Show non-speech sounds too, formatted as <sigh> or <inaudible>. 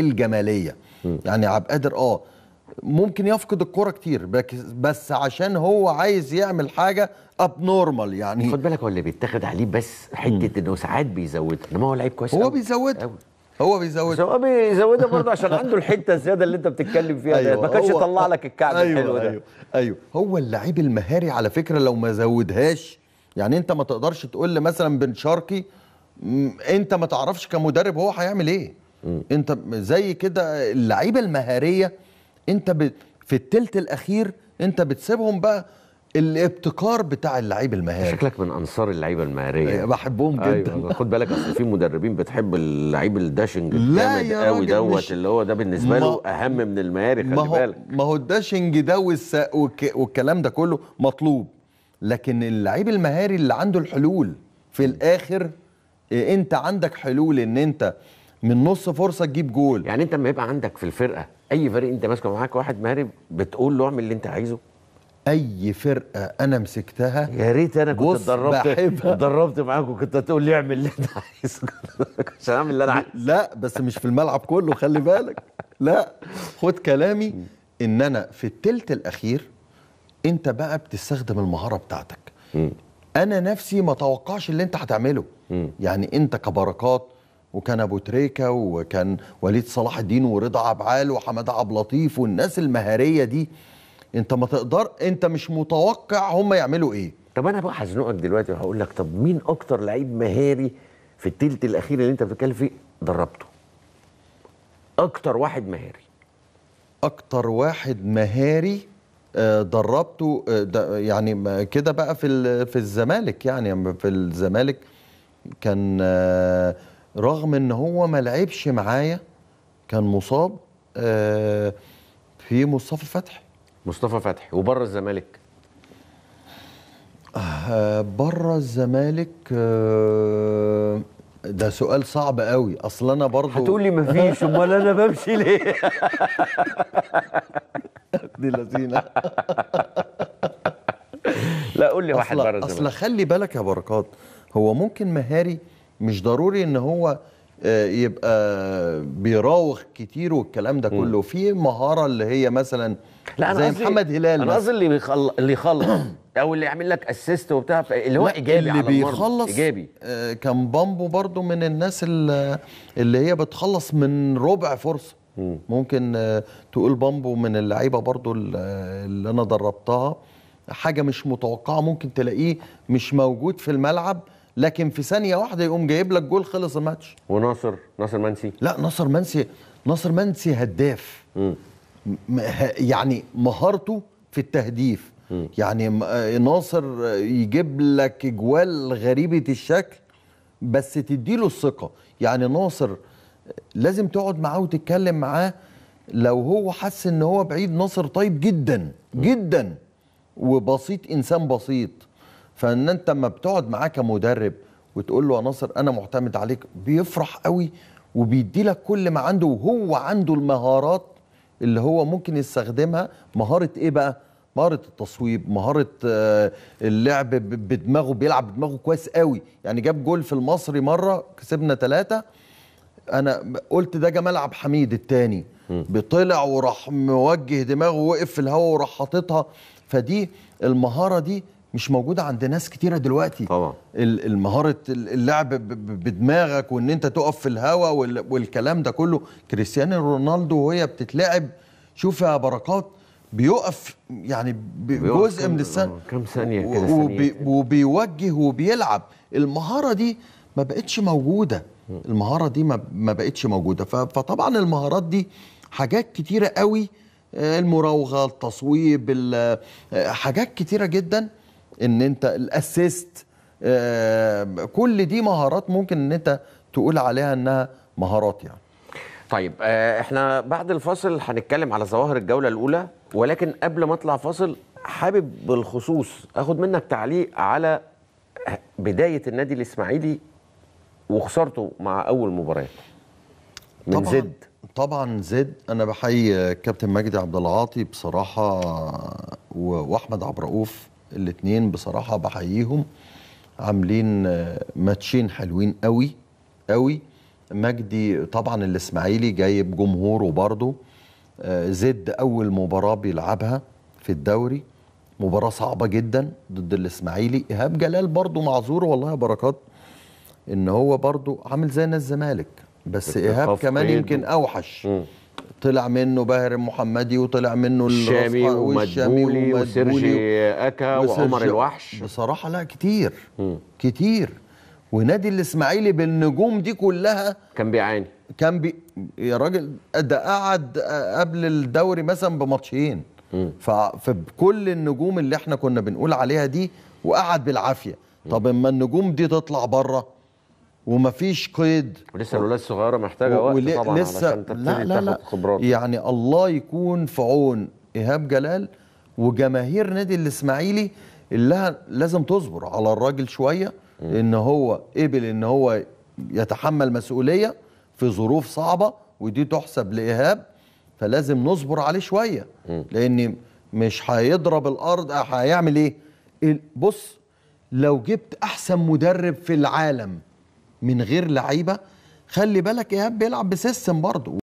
الجماليه م. يعني عبد القادر اه ممكن يفقد الكرة كتير بس عشان هو عايز يعمل حاجة اب نورمال يعني خد بالك هو اللي بيتاخد عليه بس حتة انه ساعات بيزودها انما هو لعيب كويس هو بيزودها هو بيزود هو بيزودها برضه عشان عنده الحته الزياده اللي انت بتتكلم فيها أيوة ده ما كانش يطلع لك الكعب أيوة الحلو ده أيوة, ايوه هو اللعيب المهاري على فكره لو ما زودهاش يعني انت ما تقدرش تقول لي مثلا بن شرقي انت ما تعرفش كمدرب هو هيعمل ايه مم. انت زي كده اللعيبه المهاريه انت ب... في التلت الاخير انت بتسيبهم بقى الابتكار بتاع اللعيب المهاري شكلك من انصار اللعيبه المهاريه أيوة، بحبهم أيوة، جدا أيوة. خد بالك اصل في مدربين بتحب اللعيب الداشنج الجامد قوي دوت اللي هو ده بالنسبه له اهم من المهاري خلي ما بالك ما هو الداشنج ده والك والكلام ده كله مطلوب لكن اللعيب المهاري اللي عنده الحلول في الاخر إيه، انت عندك حلول ان انت من نص فرصه تجيب جول يعني انت لما يبقى عندك في الفرقه اي فريق انت ماسكه معاك واحد مهاري بتقول له اعمل اللي انت عايزه اي فرقه انا مسكتها يا ريت انا كنت اتدربت اتدربت معاك وكنت هتقول لي اعمل اللي انت عايزه كنت <laughs> هعمل اللي انا عايزه لا بس مش في الملعب كله خلي بالك لا خد كلامي ان انا في التلت الاخير انت بقى بتستخدم المهاره بتاعتك انا نفسي ما توقعش اللي انت هتعمله يعني انت كبركات وكان ابو تريكه وكان وليد صلاح الدين ورضا عبعال وحمد عبد لطيف والناس المهاريه دي انت ما تقدر انت مش متوقع هم يعملوا ايه طب انا بقى هزنقك دلوقتي وهقول لك طب مين اكتر لعيب مهاري في التلت الاخير اللي انت بتتكلم فيه دربته اكتر واحد مهاري اكتر واحد مهاري آه، دربته آه، يعني كده بقى في في الزمالك يعني في الزمالك كان آه، رغم ان هو ما لعبش معايا كان مصاب آه، في مصطفى فتحي مصطفى فتحي وبره الزمالك آه، بره الزمالك آه، ده سؤال صعب قوي اصل انا برضه هتقول لي مفيش امال انا بمشي ليه <laughs> دي لذينه لا قول لي واحد بره الزمالك اصل خلي بالك يا بركات هو ممكن مهاري مش ضروري ان هو آه، يبقى بيراوغ كتير والكلام ده كله في مهاره اللي هي مثلا لا زي أنا زي محمد هلال انا قصدي اللي بيخلص اللي يخلص <clears throat> او اللي يعمل لك اسيست وبتاع اللي هو ايجابي اللي على بيخلص ايجابي آه، كان بامبو برضو من الناس اللي هي بتخلص من ربع فرصه ممكن آه، تقول بامبو من اللعيبه برضو اللي انا دربتها حاجه مش متوقعه ممكن تلاقيه مش موجود في الملعب لكن في ثانيه واحده يقوم جايب لك جول خلص الماتش وناصر ناصر منسي لا ناصر منسي ناصر منسي هداف م. يعني مهارته في التهديف يعني م. يعني ناصر يجيب لك اجوال غريبه الشكل بس تديله الثقه يعني ناصر لازم تقعد معاه وتتكلم معاه لو هو حس ان هو بعيد ناصر طيب جدا جدا وبسيط انسان بسيط فان انت لما بتقعد معاه كمدرب وتقول له يا ناصر انا معتمد عليك بيفرح قوي وبيدي لك كل ما عنده وهو عنده المهارات اللي هو ممكن يستخدمها مهاره ايه بقى مهاره التصويب مهاره آه، اللعب بدماغه بيلعب بدماغه كويس قوي يعني جاب جول في المصري مره كسبنا ثلاثة انا قلت ده جمال عبد الحميد الثاني طلع وراح موجه دماغه ووقف في الهواء وراح حاططها فدي المهاره دي مش موجوده عند ناس كتيره دلوقتي طبعا مهاره اللعب بدماغك وان انت تقف في الهواء والكلام ده كله كريستيانو رونالدو وهي بتتلعب شوف يا بركات بيقف يعني جزء من السنه كم ثانيه كده وبي وبيوجه وبيلعب المهاره دي ما بقتش موجوده المهاره دي ما بقتش موجوده فطبعا المهارات دي حاجات كتيره قوي المراوغه التصويب حاجات كتيره جدا ان انت الاسيست آه، كل دي مهارات ممكن ان انت تقول عليها انها مهارات يعني طيب آه، احنا بعد الفاصل هنتكلم على ظواهر الجوله الاولى ولكن قبل ما اطلع فاصل حابب بالخصوص اخد منك تعليق على بدايه النادي الاسماعيلي وخسارته مع اول مباراه من طبعا زد طبعا زد انا بحيي كابتن مجدي عبد العاطي بصراحه واحمد عبد الرؤوف الاثنين بصراحه بحييهم عاملين آه، ماتشين حلوين قوي قوي مجدي طبعا الاسماعيلي جايب جمهوره برضه آه، زد اول مباراه بيلعبها في الدوري مباراه صعبه جدا ضد الاسماعيلي ايهاب جلال برضه معذور والله يا بركات ان هو برضه عامل زي نادي الزمالك بس ايهاب كمان يمكن اوحش م. طلع منه باهر المحمدي وطلع منه الشامي ومدبولي وسيرجي اكا وعمر الوحش بصراحه لا كتير م. كتير ونادي الاسماعيلي بالنجوم دي كلها كان بيعاني كان بي يا راجل ده قعد قبل الدوري مثلا بماتشين فبكل النجوم اللي احنا كنا بنقول عليها دي وقعد بالعافيه طب اما النجوم دي تطلع بره وما فيش قيد ولسه الاولاد الصغيره محتاجه وقت طبعا لسه علشان تبتدي لا لا لا خبرات يعني الله يكون في عون ايهاب جلال وجماهير نادي الاسماعيلي اللي لازم تصبر على الراجل شويه م. ان هو قبل ان هو يتحمل مسؤوليه في ظروف صعبه ودي تحسب لايهاب فلازم نصبر عليه شويه م. لان مش هيضرب الارض هيعمل ايه بص لو جبت احسن مدرب في العالم من غير لعيبه خلي بالك ايهاب بيلعب بسيستم برضه